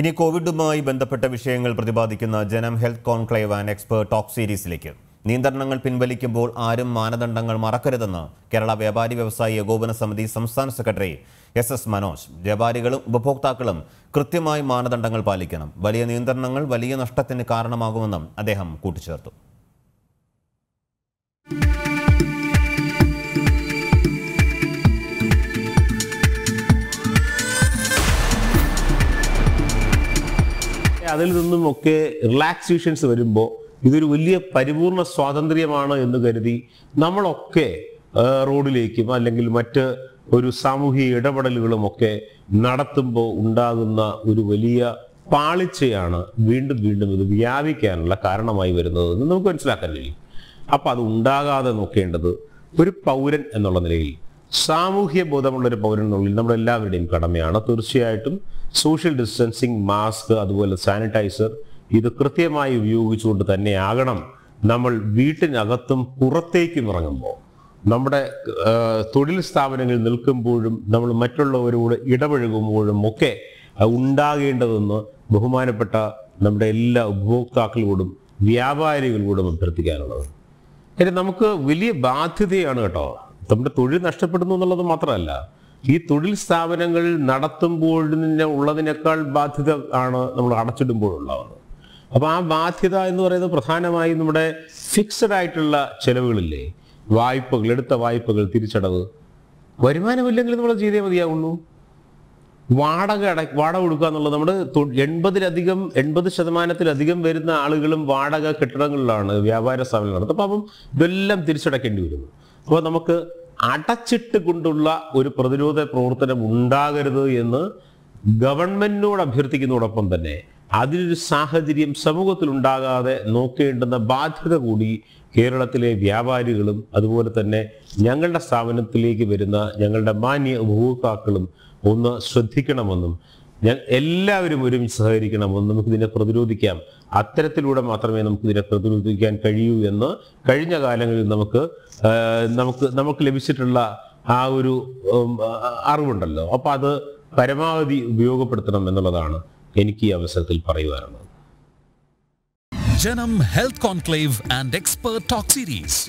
ഇനി കോവിഡുമായി ബന്ധപ്പെട്ട വിഷയങ്ങൾ പ്രതിപാദിക്കുന്ന Janam health conclave and expert talk സീരീസിലേക്ക് നിയന്ത്രണങ്ങൾ പിൻവലിക്കുമ്പോൾ ആരും മാനദണ്ഡങ്ങൾ മറക്കരുതെന്ന് കേരള വ്യാപാരി വ്യവസായി ഏകോപന സമിതി സംസ്ഥാന സെക്രട്ടറി എസ് എസ് മനോജ് വ്യാപാരികളും ഉപഭോക്താക്കളും കൃത്യമായി മാനദണ്ഡങ്ങൾ പാലിക്കണം വലിയ നിയന്ത്രണങ്ങൾ വലിയ നഷ്ടത്തിന് കാരണമാകുമെന്നും അദ്ദേഹം കൂട്ടിച്ചേർത്തു അതിൽ ഒക്കെ റിലാക്സേഷൻസ് വരുമ്പോൾ ഇതൊരു വലിയ പരിപൂർണ സ്വാതന്ത്ര്യമാണ് എന്ന് കരുതി നമ്മളൊക്കെ റോഡിലേക്കും അല്ലെങ്കിൽ മറ്റ് ഒരു സാമൂഹിക ഇടപെടലുകളുമൊക്കെ നടത്തുമ്പോൾ ഉണ്ടാകുന്ന ഒരു വലിയ പാളിച്ചയാണ് വീണ്ടും വീണ്ടും ഇത് വ്യാപിക്കാനുള്ള കാരണമായി വരുന്നത് എന്ന് നമുക്ക് മനസ്സിലാക്കാൻ കഴിയും അപ്പം അത് ഉണ്ടാകാതെ നോക്കേണ്ടത് ഒരു പൗരൻ എന്നുള്ള നിലയിൽ സാമൂഹ്യ ബോധമുള്ള ഒരു പൗരനുള്ളിൽ നമ്മുടെ എല്ലാവരുടെയും കടമയാണ് തീർച്ചയായിട്ടും സോഷ്യൽ ഡിസ്റ്റൻസിങ് മാസ്ക് അതുപോലെ സാനിറ്റൈസർ ഇത് കൃത്യമായി ഉപയോഗിച്ചുകൊണ്ട് തന്നെയാകണം നമ്മൾ വീട്ടിനകത്തും പുറത്തേക്കും ഇറങ്ങുമ്പോൾ നമ്മുടെ തൊഴിൽ സ്ഥാപനങ്ങളിൽ നിൽക്കുമ്പോഴും നമ്മൾ മറ്റുള്ളവരോട് ഇടപഴകുമ്പോഴും ഒക്കെ ഉണ്ടാകേണ്ടതെന്ന് ബഹുമാനപ്പെട്ട നമ്മുടെ എല്ലാ ഉപഭോക്താക്കളോടും വ്യാപാരികളോടും അഭ്യർത്ഥിക്കാനുള്ളത് അതിന് നമുക്ക് വലിയ ബാധ്യതയാണ് കേട്ടോ നമ്മുടെ തൊഴിൽ നഷ്ടപ്പെടുന്നു എന്നുള്ളത് മാത്രമല്ല ഈ തൊഴിൽ സ്ഥാപനങ്ങൾ നടത്തുമ്പോൾ ഉള്ളതിനേക്കാൾ ബാധ്യത ആണ് നമ്മൾ അടച്ചിടുമ്പോഴുള്ളത് അപ്പോൾ ആ ബാധ്യത എന്ന് പറയുന്നത് പ്രധാനമായും നമ്മുടെ ഫിക്സഡ് ആയിട്ടുള്ള ചെലവുകളില്ലേ വായ്പകൾ എടുത്ത വായ്പകൾ തിരിച്ചടവ് വരുമാനമില്ലെങ്കിൽ നമ്മൾ ചെയ്തേ മതിയാവുള്ളൂ വാടക അട വാടക കൊടുക്കുക എന്നുള്ളത് നമ്മൾ എൺപതിലധികം എൺപത് ശതമാനത്തിലധികം വരുന്ന ആളുകളും വാടക കെട്ടിടങ്ങളിലാണ് വ്യാപാര സ്ഥാപനങ്ങളാണ് അപ്പം അപ്പം ഇതെല്ലാം തിരിച്ചടക്കേണ്ടി വരുന്നു അപ്പോൾ നമുക്ക് അടച്ചിട്ട് കൊണ്ടുള്ള ഒരു പ്രതിരോധ പ്രവർത്തനം ഉണ്ടാകരുത് എന്ന് ഗവൺമെന്റിനോട് അഭ്യർത്ഥിക്കുന്നതോടൊപ്പം തന്നെ അതിനൊരു സാഹചര്യം സമൂഹത്തിൽ ഉണ്ടാകാതെ നോക്കേണ്ടുന്ന ബാധ്യത കൂടി കേരളത്തിലെ വ്യാപാരികളും അതുപോലെ തന്നെ ഞങ്ങളുടെ സ്ഥാപനത്തിലേക്ക് വരുന്ന ഞങ്ങളുടെ മാന്യ ഉപഭോക്താക്കളും ഒന്ന് ശ്രദ്ധിക്കണമെന്നും എല്ലാവരും ഒരുമിച്ച് സഹകരിക്കണമെന്നും നമുക്കിതിനെ പ്രതിരോധിക്കാം അത്തരത്തിലൂടെ മാത്രമേ നമുക്കിതിനെ പ്രതിരോധിക്കാൻ കഴിയൂ എന്ന് കഴിഞ്ഞ കാലങ്ങളിൽ നമുക്ക് നമുക്ക് നമുക്ക് ലഭിച്ചിട്ടുള്ള ആ ഒരു അറിവുണ്ടല്ലോ അപ്പോൾ അത് പരമാവധി ഉപയോഗപ്പെടുത്തണം എന്നുള്ളതാണ് എനിക്ക് ഈ അവസരത്തിൽ പറയുവാനുള്ളത് Janam health conclave and expert talk series